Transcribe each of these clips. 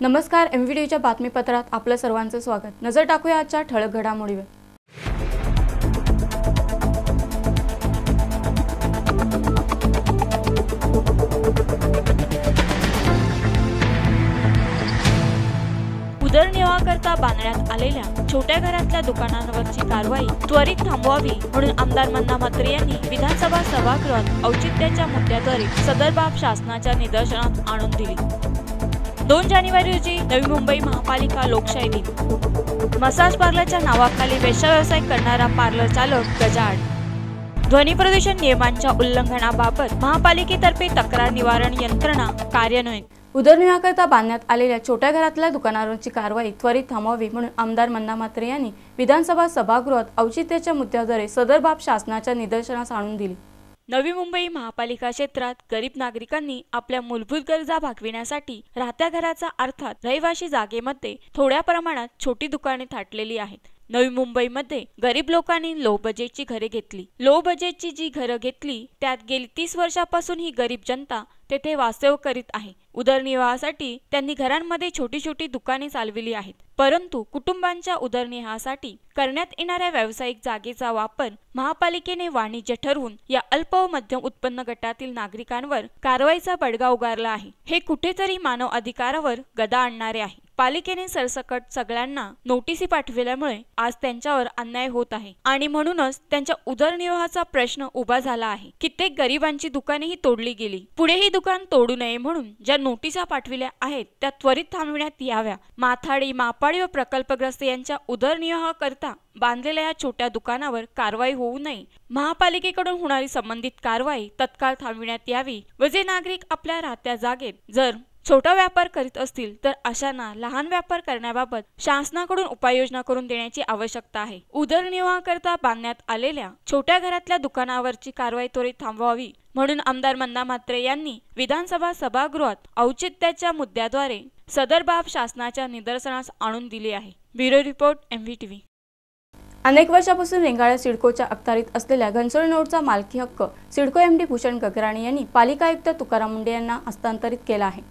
नमस्कार M V डीच्या बातमीपत्रात आपलं सर्वांचं स्वागत नजर टाकूया आजच्या ठळक घडामोडीवर उदरनिर्वाहाकरता बांधण्यात आलेल्या छोट्या घरातल्या दुकानांवरची कारवाई त्वरित थांबवावी म्हणून आमदार मन्ना म्हात्रे यांनी विधानसभा सभागृहात औचित्याच्या मुद्द्याद्वारे सदर बाब शासनाच्या निदर्शनात आणून दिली दोन जानेवारी रोजी नवी मुंबई महापालिका लोकशाही दिन मसाज पार्लरच्या नावाखाली व्यवसाय करणारा पार्लर चालक गजाड ध्वनी प्रदूषण नियमांच्या उल्लंघनाबाबत महापालिकेतर्फे तक्रार निवारण यंत्रणा कार्यान्वित उदरनिर्वाहाकरिता बांधण्यात आलेल्या छोट्या घरातल्या दुकानावरची कारवाई त्वरित थांबवावी म्हणून आमदार मन्ना मात्रे यांनी विधानसभा सभागृहात औचित्याच्या मुद्द्याद्वारे सदर बाब शासनाच्या निदर्शनास आणून दिली नवी मुंबई महापालिका क्षेत्रात गरीब नागरिकांनी आपल्या मूलभूत गरजा भागविण्यासाठी राहत्या घराचा अर्थात रहिवाशी जागेमध्ये थोड्या प्रमाणात छोटी दुकाने थाटलेली आहेत नवी मुंबईमध्ये गरीब लोकांनी लो बजेटची घरे घेतली लो बजेटची जी घरं घेतली त्यात गेली तीस वर्षापासून ही गरीब जनता तेथे वास्तव करीत आहे उदरनिर्वाहासाठी त्यांनी घरांमध्ये छोटी छोटी दुकाने चालविली आहेत परंतु कुटुंबांच्या उदरनिर्वाहासाठी करण्यात येणाऱ्या व्यावसायिक जागेचा वापर महापालिकेने वाणिज्य ठरवून या अल्प व मध्यम उत्पन्न गटातील नागरिकांवर कारवाईचा बडगा उगारला आहे हे कुठेतरी मानव अधिकारावर गदा आणणारे आहे पालिकेने सरसकट सगळ्यांना नोटिसी पाठविल्यामुळे आज त्यांच्यावर अन्याय होत आहे आणि म्हणूनच त्यांच्या उदरनिर्वाहाचा प्रश्न उभा झाला आहे कित्येक गरिबांची दुकानेही तोडली गेली पुढेही दुकान तोडू नये म्हणून ज्या नोटिसा पाठविल्या आहेत त्या त्वरित थांबविण्यात याव्या माथाडी मापाडी व प्रकल्पग्रस्त यांच्या करता बांधलेल्या या छोट्या दुकानावर कारवाई होऊ नये महापालिकेकडून होणारी संबंधित कारवाई तत्काळ थांबविण्यात यावी व जे नागरिक आपल्या राहत्या जागेत जर छोटा व्यापार करीत असतील तर अशांना लहान व्यापार करण्याबाबत शासनाकडून उपाययोजना करून देण्याची आवश्यकता आहे उदरनिर्वाहाकरता बांधण्यात आलेल्या छोट्या घरातल्या दुकानावरची कारवाई त्वरित थांबवावी म्हणून आमदार मन्ना मात्रे यांनी विधानसभा सभागृहात औचित्याच्या मुद्द्याद्वारे सदर बाब शासनाच्या निदर्शनास आणून दिली आहे bureau report M V T V अनेक वर्षापासून रेंगाळ्या सिडकोच्या अखत्यारीत असलेल्या घनसोळ नोडचा मालकी हक्क सिडको एम डी भूषण गगराणी यांनी पालिका आयुक्त तुकाराम मुंडे यांना हस्तांतरित केला आहे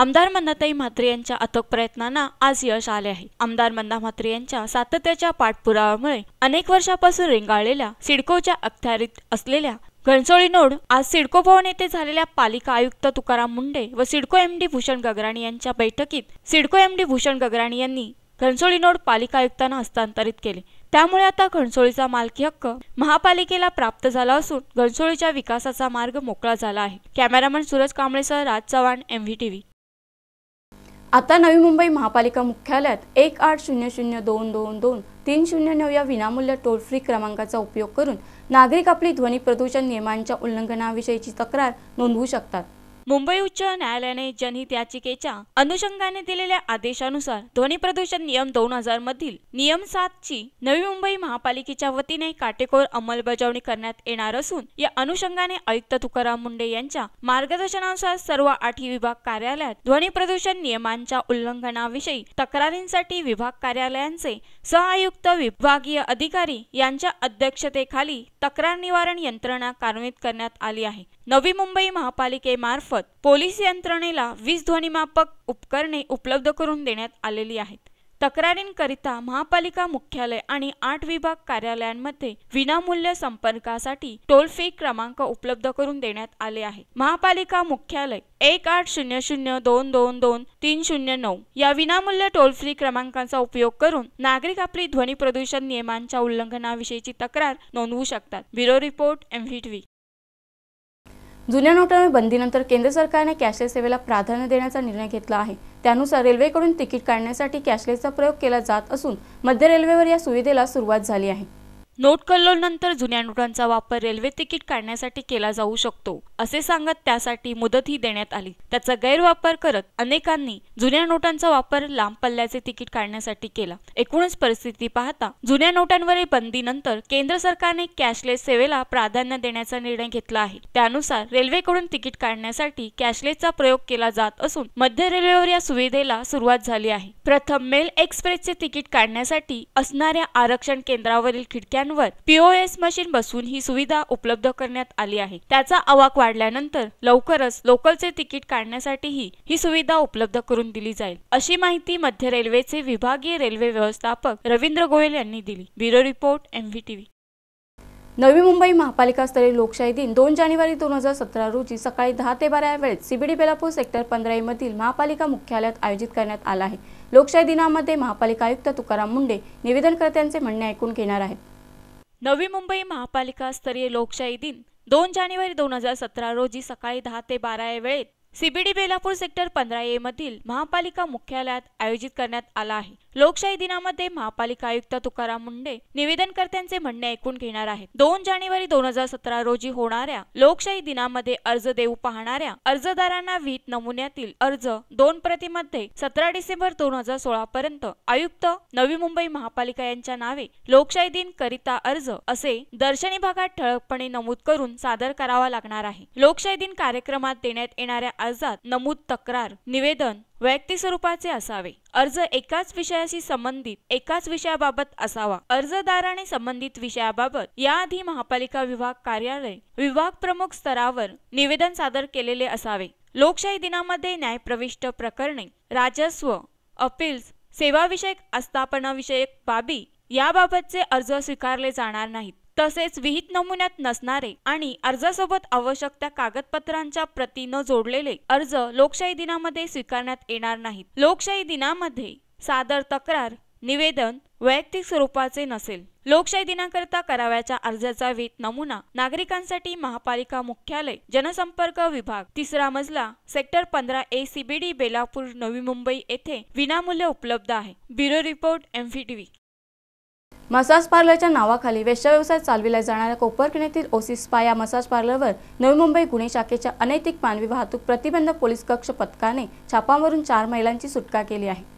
आमदार मन्नाताई म्हात्रे यांच्या अथक प्रयत्नांना आज यश आले आहे आमदार मन्ना म्हात्रे यांच्या सातत्याच्या पाठपुरावामुळे अनेक वर्षापासून रेंगाळलेल्या सिडकोच्या अखत्यारीत असलेल्या घनसोळी नोड आज सिडको भवन येथे झालेल्या पालिका आयुक्त तुकाराम मुंडे व सिडको एम डी भूषण गगराणी यांच्या बैठकीत सिडको एम डी भूषण गगराणी यांनी घनसोळी नोड पालिका आयुक्तांना हस्तांतरित केले त्यामुळे आता घनसोळीचा मालकी हक्क महापालिकेला प्राप्त झाला असून घनसोळीच्या विकासाचा मार्ग मोकळा झाला आहे कॅमेरामन सूरज कांबळेसह राज चव्हाण टी व्ही आता नवी मुंबई महापालिका मुख्यालयात एक आठ शून्य शून्य दोन दोन दोन तीन शून्य नऊ या विनामूल्य टोल फ्री क्रमांकाचा उपयोग करून नागरिक आपली ध्वनी प्रदूषण नियमांच्या उल्लंघनाविषयीची तक्रार नोंदवू शकतात मुंबई उच्च न्यायालयाने जनहित याचिकेच्या अनुषंगाने दिलेल्या आदेशानुसार ध्वनी प्रदूषण नियम दोन हजार मधील नियम ची नवी मुंबई महापालिकेच्या वतीने काटेकोर अंमलबजावणी करण्यात येणार असून या अनुषंगाने आयुक्त तुकाराम मुंडे यांच्या मार्गदर्शनानुसार सर्व आठवी विभाग कार्यालयात ध्वनी प्रदूषण नियमांच्या उल्लंघनाविषयी तक्रारींसाठी विभाग कार्यालयांचे सहआयुक्त विभागीय अधिकारी यांच्या अध्यक्षतेखाली तक्रार निवारण यंत्रणा कार्यान्वित करण्यात आली आहे नवी मुंबई महापालिकेमार्फत पोलीस यंत्रणेला वीज ध्वनिमापक उपकरणे उपलब्ध करून देण्यात आलेली आहेत तक्रारींकरिता महापालिका मुख्यालय आणि आठ विभाग कार्यालयांमध्ये विनामूल्य संपर्कासाठी टोल फ्री क्रमांक उपलब्ध करून देण्यात आले आहे महापालिका मुख्यालय एक आठ शून्य शून्य दोन दोन दोन तीन शून्य नऊ या विनामूल्य टोल फ्री क्रमांकाचा उपयोग करून नागरिक आपली ध्वनी प्रदूषण नियमांच्या उल्लंघनाविषयीची तक्रार नोंदवू शकतात ब्युरो रिपोर्ट एम टीव्ही जुन्या नोटांवर बंदीनंतर केंद्र सरकारने कॅशलेस सेवेला प्राधान्य देण्याचा निर्णय घेतला आहे त्यानुसार रेल्वेकडून तिकीट काढण्यासाठी कॅशलेसचा प्रयोग केला जात असून मध्य रेल्वेवर या सुविधेला सुरुवात झाली आहे नोट नंतर जुन्या नोटांचा वापर रेल्वे तिकीट काढण्यासाठी केला जाऊ शकतो असे सांगत त्यासाठी मुदतही देण्यात आली त्याचा गैरवापर करत अनेकांनी जुन्या नोटांचा वापर लांब पल्ल्याचे तिकीट काढण्यासाठी केला एकूणच परिस्थिती पाहता जुन्या नोटांवरील बंदीनंतर केंद्र सरकारने कॅशलेस सेवेला प्राधान्य देण्याचा निर्णय घेतला आहे त्यानुसार रेल्वेकडून तिकीट काढण्यासाठी कॅशलेसचा प्रयोग केला जात असून मध्य रेल्वेवर या सुविधेला सुरुवात झाली आहे प्रथम मेल एक्सप्रेसचे तिकीट काढण्यासाठी असणाऱ्या आरक्षण केंद्रावरील खिडक्या रुग्णालयांवर पीओएस मशीन बसून ही सुविधा उपलब्ध करण्यात आली आहे त्याचा आवाक वाढल्यानंतर लवकरच लोकलचे तिकीट काढण्यासाठीही ही सुविधा उपलब्ध करून दिली जाईल अशी माहिती मध्य रेल्वेचे विभागीय रेल्वे व्यवस्थापक रवींद्र गोयल यांनी दिली bureau report M V TV Navi Mumbai महापालिकास्तरीय लोकशाही दिन दोन जानेवारी दोन हजार सतरा रोजी सकाळी दहा ते बारा या वेळेत सीबीडी बेलापूर सेक्टर मधील महापालिका मुख्यालयात आयोजित करण्यात आला आहे लोकशाही दिनामध्ये महापालिका आयुक्त तुकाराम मुंडे निवेदनकर्त्यांचे म्हणणे ऐकून घेणार आहेत नवी मुंबई महापालिका स्तरीय लोकशाही दिन दोन जानेवारी दोन हजार सतरा रोजी सकाळी दहा ते बारा या वेळेत सीबीडी बेलापूर सेक्टर पंधरा ए मधील महापालिका मुख्यालयात आयोजित करण्यात आला आहे लोकशाही दिनामध्ये महापालिका आयुक्त तुकाराम मुंडे निवेदनकर्त्यांचे म्हणणे ऐकून घेणार आहेत दोन जानेवारी दोन हजार सतरा रोजी होणाऱ्या लोकशाही दिनामध्ये अर्ज देऊ पाहणाऱ्या अर्जदारांना विहित नमुन्यातील अर्ज दोन प्रतीमध्ये सतरा डिसेंबर दोन हजार सोळा पर्यंत आयुक्त नवी मुंबई महापालिका यांच्या नावे लोकशाही दिन करिता अर्ज असे दर्शनी भागात ठळकपणे नमूद करून सादर करावा लागणार आहे लोकशाही दिन कार्यक्रमात देण्यात येणाऱ्या अर्जात नमूद तक्रार निवेदन वैयक्तिक स्वरूपाचे असावे अर्ज एकाच विषयाशी संबंधित एकाच विषयाबाबत असावा अर्जदाराने संबंधित विषयाबाबत याआधी महापालिका विभाग कार्यालय विभाग प्रमुख स्तरावर निवेदन सादर केलेले असावे लोकशाही दिनामध्ये न्यायप्रविष्ट प्रकरणे राजस्व अपील्स सेवाविषयक आस्थापनाविषयक बाबी याबाबतचे अर्ज स्वीकारले जाणार नाहीत तसेच विहित नमुन्यात नसणारे आणि अर्जासोबत आवश्यक त्या कागदपत्रांच्या प्रती न जोडलेले अर्ज लोकशाही दिनामध्ये स्वीकारण्यात येणार नाहीत लोकशाही दिनामध्ये सादर तक्रार निवेदन वैयक्तिक स्वरूपाचे नसेल लोकशाही दिनाकरता करावयाच्या अर्जाचा वेत नमुना नागरिकांसाठी महापालिका मुख्यालय जनसंपर्क विभाग तिसरा मजला सेक्टर पंधरा ए सीबीडी बेलापूर नवी मुंबई येथे विनामूल्य उपलब्ध आहे ब्युरो रिपोर्ट एम मसाज पार्लरच्या नावाखाली वेश्याव्यवसाय चालविल्या जाणाऱ्या कोपरकिण्यातील ओसी या मसाज पार्लरवर नवी मुंबई गुन्हे शाखेच्या अनैतिक मानवी वाहतूक प्रतिबंध पोलीस कक्ष पथकाने छापावरून चार महिलांची सुटका केली आहे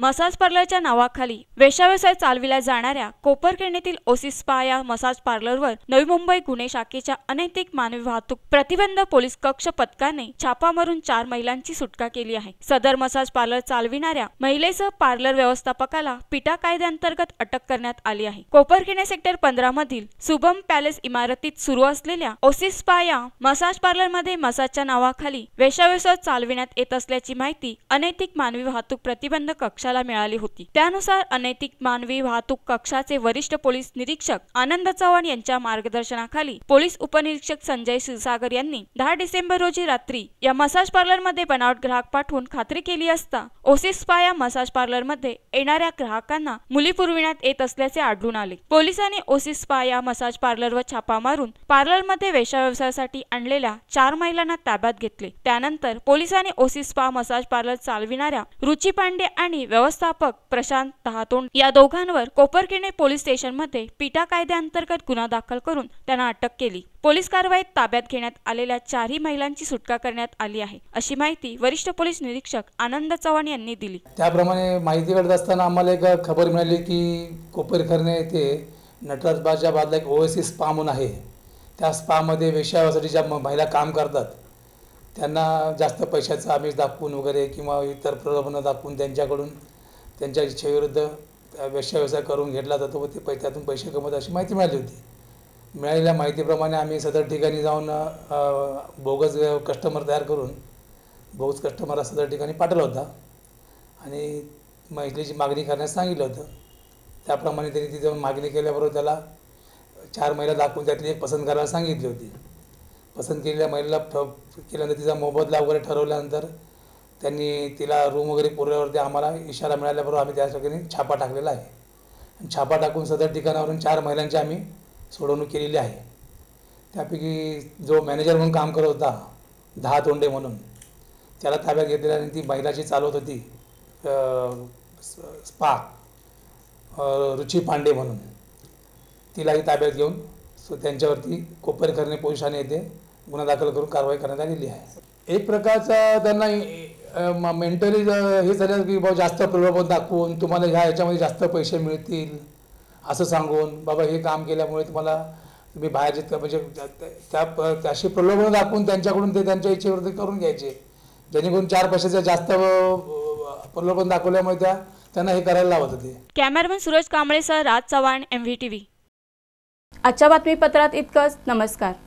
मसाज पार्लरच्या नावाखाली वेशाव्यवसाय चालविल्या जाणाऱ्या कोपरखेडणीतील ओसी स्पा या मसाज पार्लरवर नवी मुंबई गुन्हे शाखेच्या अनैतिक मानवी वाहतूक प्रतिबंध पोलीस कक्ष पथकाने छापा मारून चार महिलांची सुटका केली आहे सदर मसाज पार्लर चालविणाऱ्या महिलेसह पार्लर व्यवस्थापकाला पिटा कायद्यांतर्गत अटक करण्यात आली आहे कोपरखेडणे सेक्टर पंधरा मधील सुभम पॅलेस इमारतीत सुरू असलेल्या ओसी स्पा या मसाज पार्लरमध्ये मसाजच्या नावाखाली वेशाव्यवसाय चालविण्यात येत असल्याची माहिती अनैतिक मानवी वाहतूक प्रतिबंध कक्ष कक्षाला मिळाली होती त्यानुसार अनैतिक मानवी वाहतूक कक्षाचे वरिष्ठ पोलीस निरीक्षक आनंद चव्हाण यांच्या मार्गदर्शनाखाली पोलीस उपनिरीक्षक संजय शिरसागर यांनी दहा डिसेंबर रोजी रात्री या मसाज पार्लरमध्ये बनावट ग्राहक पाठवून खात्री केली असता ओसिस या मसाज मध्ये येणाऱ्या ग्राहकांना मुली पुरविण्यात येत असल्याचे आढळून आले पोलिसांनी ओसिस्पा या मसाज पार्लर व छापा मारून पार्लर वेशा व्यवसायासाठी आणलेल्या चार महिलांना ताब्यात घेतले त्यानंतर पोलिसांनी ओसिस्पा मसाज पार्लर चालविणाऱ्या रुची पांडे आणि व्यवस्थापक प्रशांत तहातोंड या दोघांवर कोपरकिणे पोलीस स्टेशनमध्ये पिटा कायद्याअंतर्गत गुन्हा दाखल करून त्यांना अटक केली पोलीस कारवाईत ताब्यात घेण्यात आलेल्या चारही महिलांची सुटका करण्यात आली आहे अशी माहिती वरिष्ठ पोलीस निरीक्षक आनंद चव्हाण यांनी दिली त्याप्रमाणे माहिती मिळत असताना आम्हाला एक खबर मिळाली की कोपरखरणे येथे नटराज बाजला एक ओएसी स्पा म्हणून आहे त्या स्पामध्ये वेशावासाठी ज्या महिला काम करतात त्यांना जास्त पैशाचं आमिष दाखवून वगैरे किंवा इतर प्रलोभनं दाखवून त्यांच्याकडून त्यांच्या इच्छेविरुद्ध व्यवसाय व्यवसाय करून घेतला जातो व ते पै त्यातून पैसे कमवत अशी माहिती मिळाली होती मिळालेल्या माहितीप्रमाणे आम्ही सदर ठिकाणी जाऊन बोगस कस्टमर तयार करून बोगस कस्टमर सदर ठिकाणी पाठवला होता आणि महिलेची मागणी करण्यास सांगितलं होतं त्याप्रमाणे त्यांनी ती जाऊन मागणी केल्याबरोबर त्याला चार महिला दाखवून त्यातली एक पसंत करायला सांगितली होती पसंत केलेल्या महिलेला केल्यानंतर तिचा मोबदला वगैरे ठरवल्यानंतर त्यांनी तिला रूम वगैरे पुरल्यावरती आम्हाला इशारा मिळाल्याबरोबर आम्ही त्या ठिकाणी छापा टाकलेला आहे छापा टाकून सदर ठिकाणावरून चार महिलांची आम्ही सोडवणूक केलेली आहे त्यापैकी जो मॅनेजर म्हणून काम करत होता दहा तोंडे म्हणून त्याला ताब्यात घेतलेल्या आणि ती महिलाची चालवत होती स्पा रुची पांडे म्हणून तिलाही ताब्यात घेऊन सो त्यांच्यावरती कोपरकरणे पोलिसांनी येते गुन्हा दाखल करून कारवाई करण्यात आलेली आहे एक प्रकारचा त्यांना मेंटली हे झालं की बाबा जास्त प्रलोभन दाखवून तुम्हाला ह्या याच्यामध्ये जास्त पैसे मिळतील असं सांगून बाबा हे काम केल्यामुळे तुम्हाला तुम्ही बाहेर म्हणजे त्या त्याशी प्रलोभन दाखवून त्यांच्याकडून ते त्यांच्या इच्छेवरती करून घ्यायचे जेणेकरून चार पैशाचं जास्त प्रलोभन दाखवल्यामुळे त्या त्यांना हे करायला लावत होते कॅमेरामॅन सूरज कांबळेसह Raj Chavan M V T V आजच्या बातमीपत्रात इतकंच नमस्कार